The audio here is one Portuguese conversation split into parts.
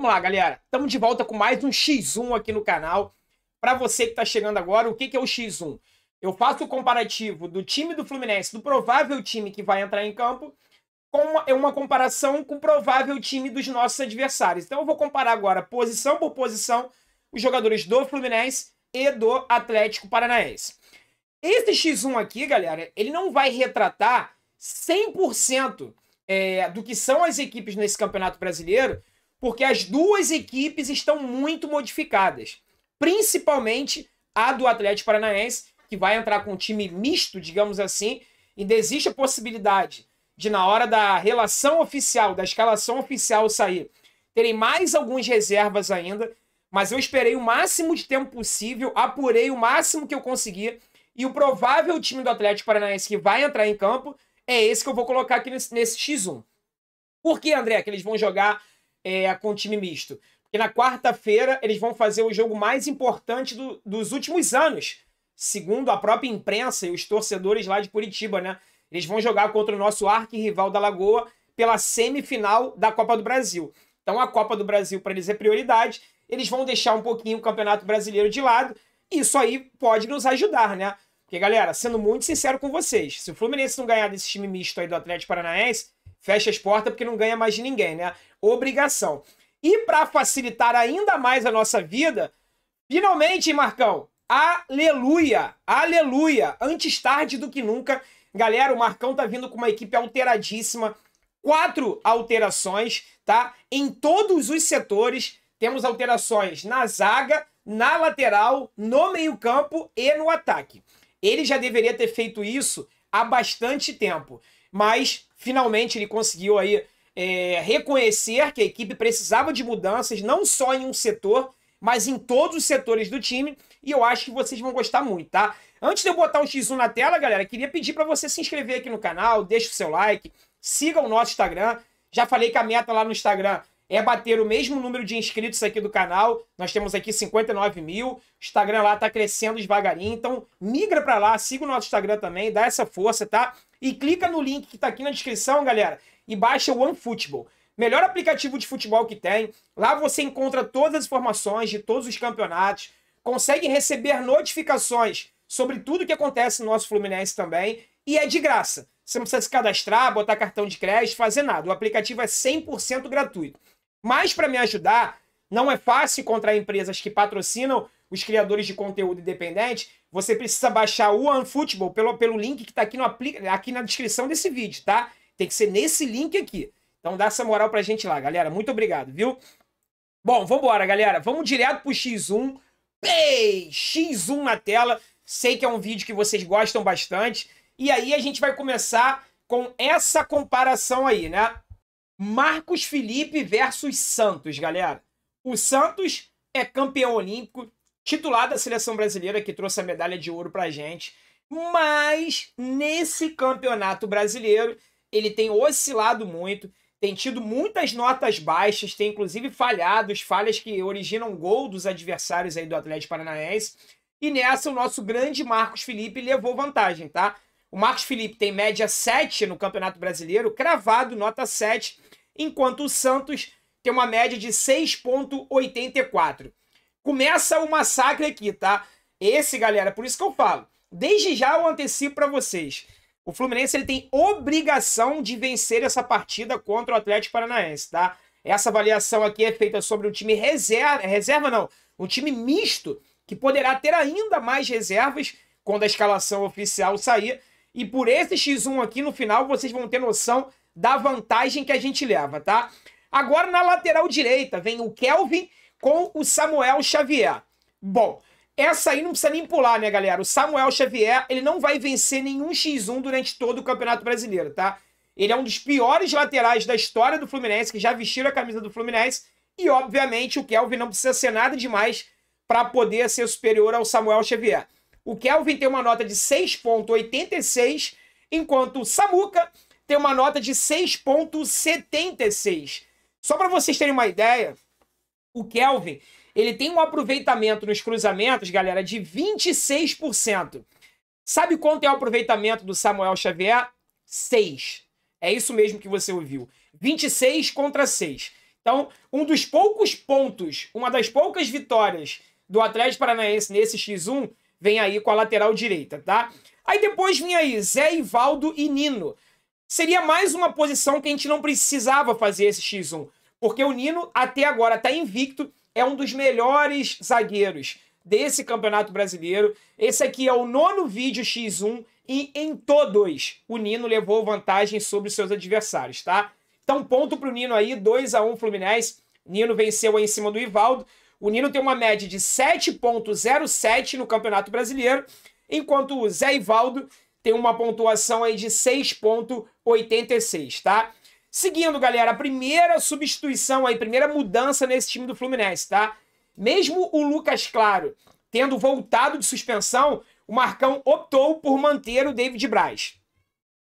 Vamos lá, galera. Estamos de volta com mais um X1 aqui no canal. Para você que está chegando agora, o que, que é o X1? Eu faço o comparativo do time do Fluminense, do provável time que vai entrar em campo, com uma, é uma comparação com o provável time dos nossos adversários. Então eu vou comparar agora, posição por posição, os jogadores do Fluminense e do Atlético Paranaense. Esse X1 aqui, galera, ele não vai retratar 100% é, do que são as equipes nesse Campeonato Brasileiro, porque as duas equipes estão muito modificadas, principalmente a do Atlético Paranaense, que vai entrar com um time misto, digamos assim, ainda existe a possibilidade de, na hora da relação oficial, da escalação oficial sair, terem mais alguns reservas ainda, mas eu esperei o máximo de tempo possível, apurei o máximo que eu consegui, e o provável time do Atlético Paranaense que vai entrar em campo é esse que eu vou colocar aqui nesse, nesse X1. Por que, André, que eles vão jogar é, com time misto. Porque na quarta-feira eles vão fazer o jogo mais importante do, dos últimos anos, segundo a própria imprensa e os torcedores lá de Curitiba, né? Eles vão jogar contra o nosso arqui-rival da Lagoa pela semifinal da Copa do Brasil. Então a Copa do Brasil para eles é prioridade. Eles vão deixar um pouquinho o Campeonato Brasileiro de lado. Isso aí pode nos ajudar, né? Porque, galera, sendo muito sincero com vocês, se o Fluminense não ganhar desse time misto aí do Atlético Paranaense, fecha as portas porque não ganha mais de ninguém, né? Obrigação. E para facilitar ainda mais a nossa vida, finalmente, Marcão, aleluia, aleluia, antes tarde do que nunca. Galera, o Marcão tá vindo com uma equipe alteradíssima, quatro alterações, tá? Em todos os setores, temos alterações na zaga, na lateral, no meio-campo e no ataque. Ele já deveria ter feito isso há bastante tempo, mas Finalmente ele conseguiu aí é, reconhecer que a equipe precisava de mudanças, não só em um setor, mas em todos os setores do time, e eu acho que vocês vão gostar muito, tá? Antes de eu botar o X1 na tela, galera, queria pedir para você se inscrever aqui no canal, deixa o seu like, siga o nosso Instagram. Já falei que a meta lá no Instagram é bater o mesmo número de inscritos aqui do canal. Nós temos aqui 59 mil. O Instagram lá está crescendo devagarinho. Então, migra para lá, siga o nosso Instagram também, dá essa força, tá? E clica no link que está aqui na descrição, galera, e baixa o OneFootball. Melhor aplicativo de futebol que tem. Lá você encontra todas as informações de todos os campeonatos. Consegue receber notificações sobre tudo que acontece no nosso Fluminense também. E é de graça. Você não precisa se cadastrar, botar cartão de crédito, fazer nada. O aplicativo é 100% gratuito. Mas para me ajudar, não é fácil encontrar empresas que patrocinam os criadores de conteúdo independente. Você precisa baixar o OneFootball pelo, pelo link que está aqui, no, aqui na descrição desse vídeo, tá? Tem que ser nesse link aqui. Então dá essa moral pra gente lá, galera. Muito obrigado, viu? Bom, vambora, galera. Vamos direto pro X1. Pei! X1 na tela. Sei que é um vídeo que vocês gostam bastante. E aí a gente vai começar com essa comparação aí, né? Marcos Felipe versus Santos, galera. O Santos é campeão olímpico, titular da seleção brasileira que trouxe a medalha de ouro pra gente. Mas nesse campeonato brasileiro, ele tem oscilado muito, tem tido muitas notas baixas, tem inclusive falhados, falhas que originam gol dos adversários aí do Atlético Paranaense. E nessa o nosso grande Marcos Felipe levou vantagem, tá? O Marcos Felipe tem média 7 no Campeonato Brasileiro, cravado nota 7 enquanto o Santos tem uma média de 6,84. Começa o massacre aqui, tá? Esse, galera, por isso que eu falo. Desde já eu antecipo para vocês. O Fluminense ele tem obrigação de vencer essa partida contra o Atlético Paranaense, tá? Essa avaliação aqui é feita sobre o time reserva, reserva não, um time misto que poderá ter ainda mais reservas quando a escalação oficial sair. E por esse X1 aqui no final vocês vão ter noção da vantagem que a gente leva, tá? Agora na lateral direita vem o Kelvin com o Samuel Xavier. Bom, essa aí não precisa nem pular, né, galera? O Samuel Xavier, ele não vai vencer nenhum X1 durante todo o Campeonato Brasileiro, tá? Ele é um dos piores laterais da história do Fluminense, que já vestiram a camisa do Fluminense. E, obviamente, o Kelvin não precisa ser nada demais para poder ser superior ao Samuel Xavier. O Kelvin tem uma nota de 6,86, enquanto o Samuca tem uma nota de 6.76. Só para vocês terem uma ideia, o Kelvin, ele tem um aproveitamento nos cruzamentos, galera, de 26%. Sabe quanto é o aproveitamento do Samuel Xavier? 6. É isso mesmo que você ouviu. 26 contra 6. Então, um dos poucos pontos, uma das poucas vitórias do Atlético Paranaense nesse X1 vem aí com a lateral direita, tá? Aí depois vinha aí Zé Ivaldo e Nino seria mais uma posição que a gente não precisava fazer esse X1. Porque o Nino, até agora, está invicto, é um dos melhores zagueiros desse Campeonato Brasileiro. Esse aqui é o nono vídeo X1 e em todos o Nino levou vantagem sobre os seus adversários, tá? Então, ponto para o Nino aí, 2 a 1 Fluminense. Nino venceu aí em cima do Ivaldo. O Nino tem uma média de 7.07 no Campeonato Brasileiro, enquanto o Zé Ivaldo tem uma pontuação aí de 6.86, tá? Seguindo, galera, a primeira substituição aí, primeira mudança nesse time do Fluminense, tá? Mesmo o Lucas Claro tendo voltado de suspensão, o Marcão optou por manter o David Braz.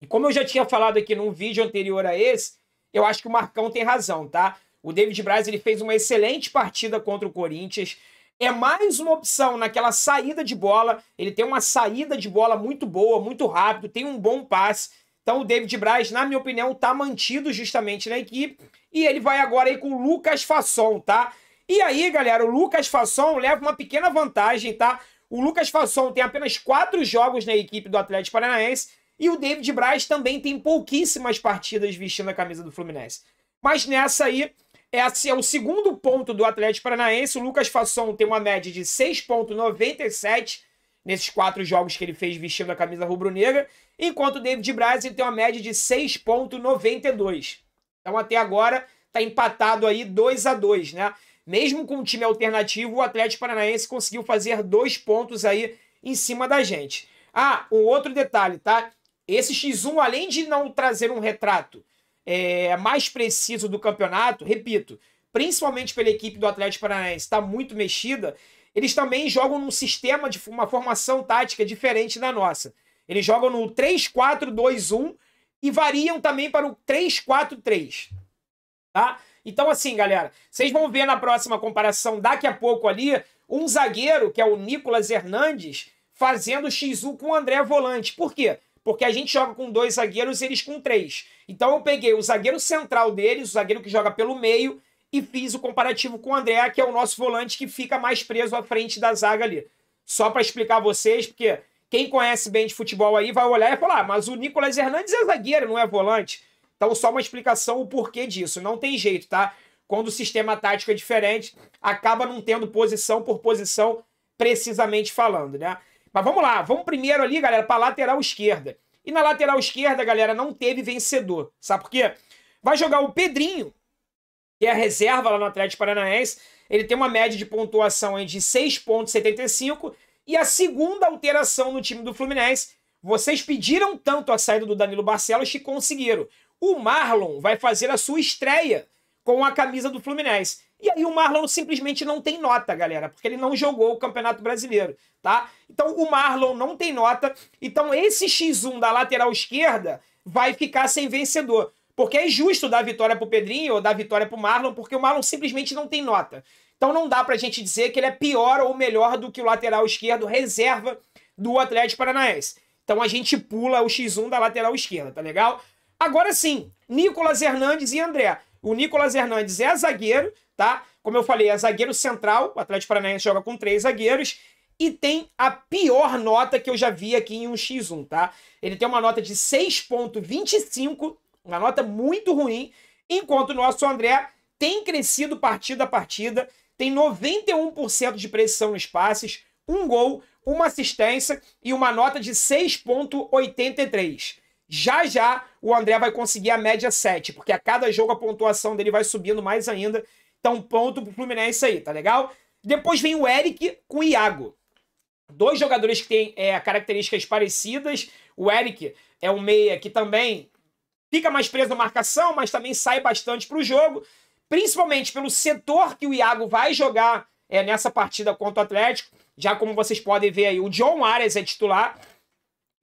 E como eu já tinha falado aqui num vídeo anterior a esse, eu acho que o Marcão tem razão, tá? O David Braz ele fez uma excelente partida contra o Corinthians é mais uma opção naquela saída de bola. Ele tem uma saída de bola muito boa, muito rápido, tem um bom passe. Então o David Braz, na minha opinião, está mantido justamente na equipe. E ele vai agora aí com o Lucas Fasson, tá? E aí, galera, o Lucas Fasson leva uma pequena vantagem, tá? O Lucas Fasson tem apenas quatro jogos na equipe do Atlético Paranaense e o David Braz também tem pouquíssimas partidas vestindo a camisa do Fluminense. Mas nessa aí, esse é o segundo ponto do Atlético Paranaense. O Lucas Fasson tem uma média de 6,97 nesses quatro jogos que ele fez vestindo a camisa rubro-negra, enquanto o David Braz tem uma média de 6,92. Então, até agora, está empatado aí 2 a 2 né? Mesmo com um time alternativo, o Atlético Paranaense conseguiu fazer dois pontos aí em cima da gente. Ah, um outro detalhe, tá? Esse X1, além de não trazer um retrato é, mais preciso do campeonato, repito, principalmente pela equipe do Atlético Paranaense, está muito mexida, eles também jogam num sistema de uma formação tática diferente da nossa. Eles jogam no 3-4-2-1 e variam também para o 3-4-3. Tá? Então, assim, galera, vocês vão ver na próxima comparação, daqui a pouco ali, um zagueiro, que é o Nicolas Hernandes, fazendo X1 com o André Volante. Por quê? Porque a gente joga com dois zagueiros e eles com três. Então eu peguei o zagueiro central deles, o zagueiro que joga pelo meio, e fiz o comparativo com o André, que é o nosso volante que fica mais preso à frente da zaga ali. Só para explicar a vocês, porque quem conhece bem de futebol aí vai olhar e falar: ah, mas o Nicolas Hernandes é zagueiro, não é volante. Então, só uma explicação o porquê disso. Não tem jeito, tá? Quando o sistema tático é diferente, acaba não tendo posição por posição, precisamente falando, né? Mas vamos lá, vamos primeiro ali, galera, para lateral esquerda. E na lateral esquerda, galera, não teve vencedor. Sabe por quê? Vai jogar o Pedrinho, que é a reserva lá no Atlético Paranaense. Ele tem uma média de pontuação aí de 6,75. E a segunda alteração no time do Fluminense. Vocês pediram tanto a saída do Danilo Barcelos que conseguiram. O Marlon vai fazer a sua estreia com a camisa do Fluminense. E aí o Marlon simplesmente não tem nota, galera, porque ele não jogou o Campeonato Brasileiro, tá? Então o Marlon não tem nota. Então esse X1 da lateral esquerda vai ficar sem vencedor. Porque é injusto dar vitória pro Pedrinho ou dar vitória pro Marlon, porque o Marlon simplesmente não tem nota. Então não dá pra gente dizer que ele é pior ou melhor do que o lateral esquerdo reserva do Atlético Paranaense. Então a gente pula o X1 da lateral esquerda, tá legal? Agora sim, Nicolas Hernandes e André. O Nicolas Hernandes é zagueiro tá? Como eu falei, é zagueiro central, o Atlético Paranaense joga com três zagueiros e tem a pior nota que eu já vi aqui em um X1, tá? Ele tem uma nota de 6.25, uma nota muito ruim, enquanto o nosso André tem crescido partida a partida, tem 91% de precisão nos passes, um gol, uma assistência e uma nota de 6.83. Já já o André vai conseguir a média 7, porque a cada jogo a pontuação dele vai subindo mais ainda então, ponto pro Fluminense aí, tá legal? Depois vem o Eric com o Iago. Dois jogadores que têm é, características parecidas. O Eric é um meia que também fica mais preso na marcação, mas também sai bastante para o jogo. Principalmente pelo setor que o Iago vai jogar é, nessa partida contra o Atlético. Já como vocês podem ver aí, o John Arias é titular.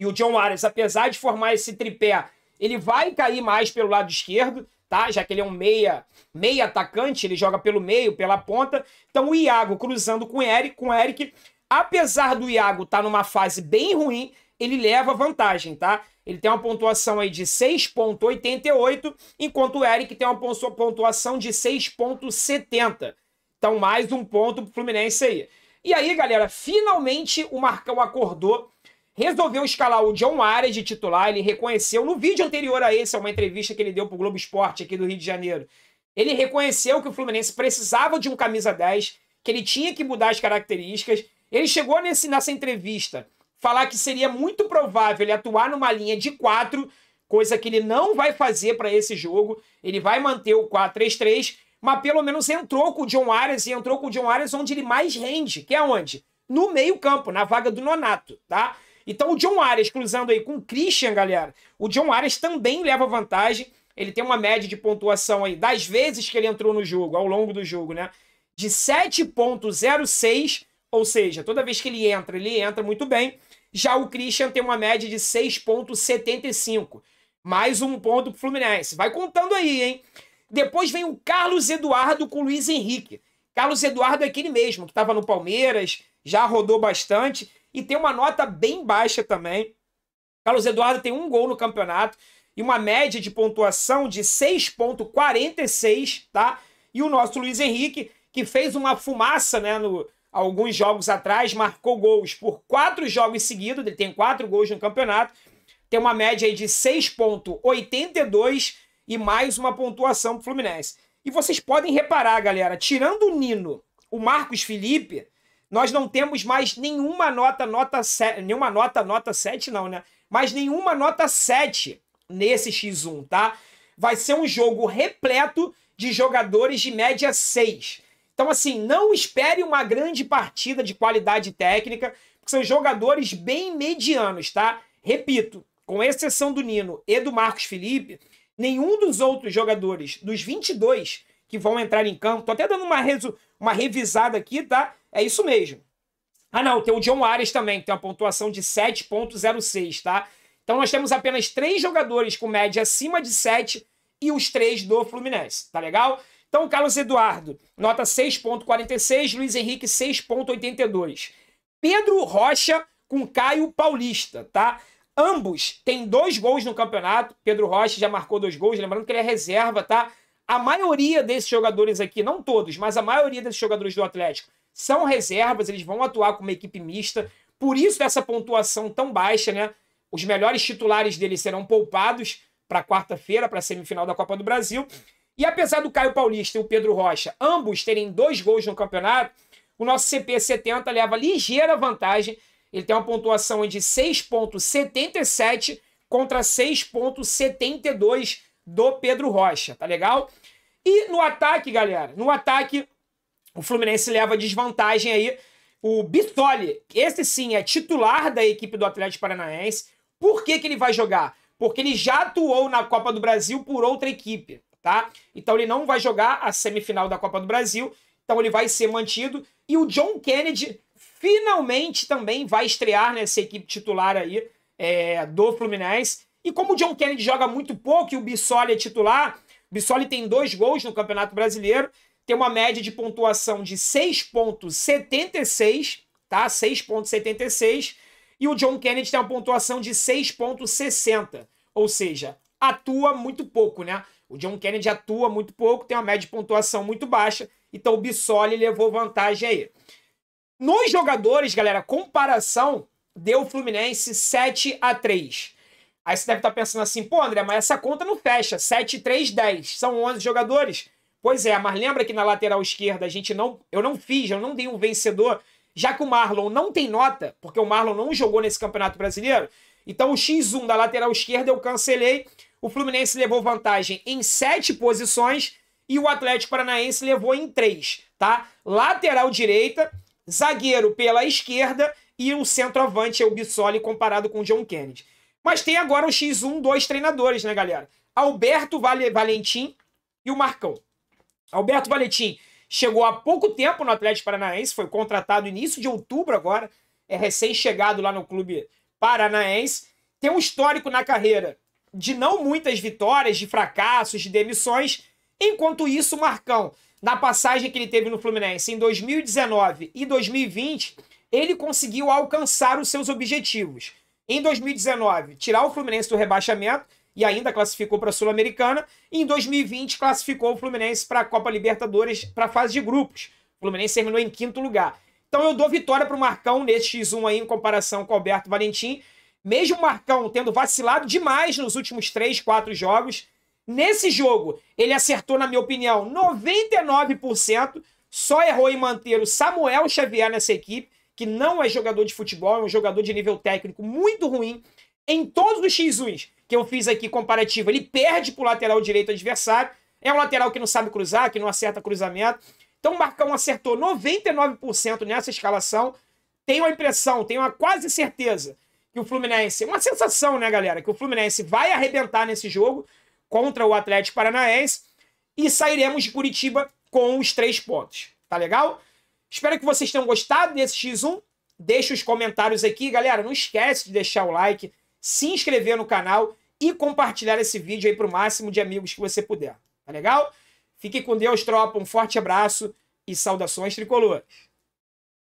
E o John Arias, apesar de formar esse tripé, ele vai cair mais pelo lado esquerdo tá? Já que ele é um meia, meia atacante, ele joga pelo meio, pela ponta. Então o Iago cruzando com o Eric, com o Eric, apesar do Iago estar tá numa fase bem ruim, ele leva vantagem, tá? Ele tem uma pontuação aí de 6.88, enquanto o Eric tem uma pontuação de 6.70. Então mais um ponto pro Fluminense aí. E aí, galera, finalmente o Marcão acordou resolveu escalar o John Arias de titular. Ele reconheceu no vídeo anterior a esse, a uma entrevista que ele deu para o Globo Esporte aqui do Rio de Janeiro. Ele reconheceu que o Fluminense precisava de um camisa 10, que ele tinha que mudar as características. Ele chegou nesse, nessa entrevista falar que seria muito provável ele atuar numa linha de 4, coisa que ele não vai fazer para esse jogo. Ele vai manter o 4-3-3, mas pelo menos entrou com o John Arias e entrou com o John Arias onde ele mais rende, que é onde? No meio-campo, na vaga do Nonato, tá? Então o John Arias, cruzando aí com o Christian, galera, o John Arias também leva vantagem. Ele tem uma média de pontuação aí das vezes que ele entrou no jogo, ao longo do jogo, né? De 7.06, ou seja, toda vez que ele entra, ele entra muito bem. Já o Christian tem uma média de 6.75. Mais um ponto pro Fluminense. Vai contando aí, hein? Depois vem o Carlos Eduardo com o Luiz Henrique. Carlos Eduardo é aquele mesmo, que estava no Palmeiras, já rodou bastante, e tem uma nota bem baixa também. Carlos Eduardo tem um gol no campeonato e uma média de pontuação de 6.46, tá? E o nosso Luiz Henrique, que fez uma fumaça, né, no, alguns jogos atrás, marcou gols por quatro jogos seguidos, ele tem quatro gols no campeonato, tem uma média aí de 6.82 e mais uma pontuação pro Fluminense. E vocês podem reparar, galera, tirando o Nino, o Marcos Felipe, nós não temos mais nenhuma nota, nota 7, nenhuma nota, nota 7 não, né? Mas nenhuma nota 7 nesse X1, tá? Vai ser um jogo repleto de jogadores de média 6. Então, assim, não espere uma grande partida de qualidade técnica, porque são jogadores bem medianos, tá? Repito, com exceção do Nino e do Marcos Felipe, nenhum dos outros jogadores, dos 22, que vão entrar em campo. Tô até dando uma, resu, uma revisada aqui, tá? É isso mesmo. Ah, não, tem o John Arias também, que tem uma pontuação de 7.06, tá? Então nós temos apenas três jogadores com média acima de 7 e os três do Fluminense, tá legal? Então, Carlos Eduardo, nota 6.46, Luiz Henrique 6.82. Pedro Rocha com Caio Paulista, tá? Ambos têm dois gols no campeonato. Pedro Rocha já marcou dois gols, lembrando que ele é reserva, tá? A maioria desses jogadores aqui, não todos, mas a maioria desses jogadores do Atlético são reservas, eles vão atuar como equipe mista. Por isso dessa pontuação tão baixa, né? Os melhores titulares deles serão poupados para quarta-feira, para a semifinal da Copa do Brasil. E apesar do Caio Paulista e o Pedro Rocha, ambos terem dois gols no campeonato, o nosso CP70 leva ligeira vantagem. Ele tem uma pontuação de 6.77 contra 6.72 do Pedro Rocha, tá legal? E no ataque, galera, no ataque, o Fluminense leva desvantagem aí. O Bissoli, esse sim é titular da equipe do Atlético Paranaense. Por que, que ele vai jogar? Porque ele já atuou na Copa do Brasil por outra equipe, tá? Então ele não vai jogar a semifinal da Copa do Brasil, então ele vai ser mantido. E o John Kennedy finalmente também vai estrear nessa equipe titular aí é, do Fluminense. E como o John Kennedy joga muito pouco e o Bissoli é titular, Bissoli tem dois gols no Campeonato Brasileiro, tem uma média de pontuação de 6,76, tá? 6,76. E o John Kennedy tem uma pontuação de 6,60. Ou seja, atua muito pouco, né? O John Kennedy atua muito pouco, tem uma média de pontuação muito baixa. Então o Bissoli levou vantagem aí. Nos jogadores, galera, comparação deu Fluminense 7 a 3. Aí você deve estar tá pensando assim, pô, André, mas essa conta não fecha. 7, 3, 10. São 11 jogadores. Pois é, mas lembra que na lateral esquerda a gente não. Eu não fiz, eu não dei um vencedor. Já que o Marlon não tem nota, porque o Marlon não jogou nesse Campeonato Brasileiro. Então o X1 da lateral esquerda eu cancelei. O Fluminense levou vantagem em sete posições e o Atlético Paranaense levou em três, tá? Lateral direita, zagueiro pela esquerda e o centroavante é o Bissoli comparado com o John Kennedy. Mas tem agora o X1, dois treinadores, né, galera? Alberto Valentim e o Marcão. Alberto Valentim chegou há pouco tempo no Atlético Paranaense, foi contratado início de outubro agora, é recém-chegado lá no clube paranaense. Tem um histórico na carreira de não muitas vitórias, de fracassos, de demissões. Enquanto isso, o Marcão, na passagem que ele teve no Fluminense em 2019 e 2020, ele conseguiu alcançar os seus objetivos. Em 2019, tirar o Fluminense do rebaixamento e ainda classificou para a Sul-Americana. Em 2020, classificou o Fluminense para a Copa Libertadores para a fase de grupos. O Fluminense terminou em quinto lugar. Então eu dou vitória para o Marcão nesse X1 aí em comparação com o Alberto Valentim. Mesmo o Marcão tendo vacilado demais nos últimos três, quatro jogos, nesse jogo ele acertou, na minha opinião, 99%. Só errou em manter o Samuel Xavier nessa equipe que não é jogador de futebol, é um jogador de nível técnico muito ruim. Em todos os X1s que eu fiz aqui comparativo, ele perde pro lateral direito adversário. É um lateral que não sabe cruzar, que não acerta cruzamento. Então o Marcão acertou 99% nessa escalação. Tenho a impressão, tenho a quase certeza que o Fluminense, uma sensação, né, galera, que o Fluminense vai arrebentar nesse jogo contra o Atlético Paranaense e sairemos de Curitiba com os três pontos. Tá legal? Espero que vocês tenham gostado desse X1. Deixe os comentários aqui, galera. Não esquece de deixar o like, se inscrever no canal e compartilhar esse vídeo aí para o máximo de amigos que você puder. Tá legal? Fique com Deus, tropa. Um forte abraço e saudações tricolores.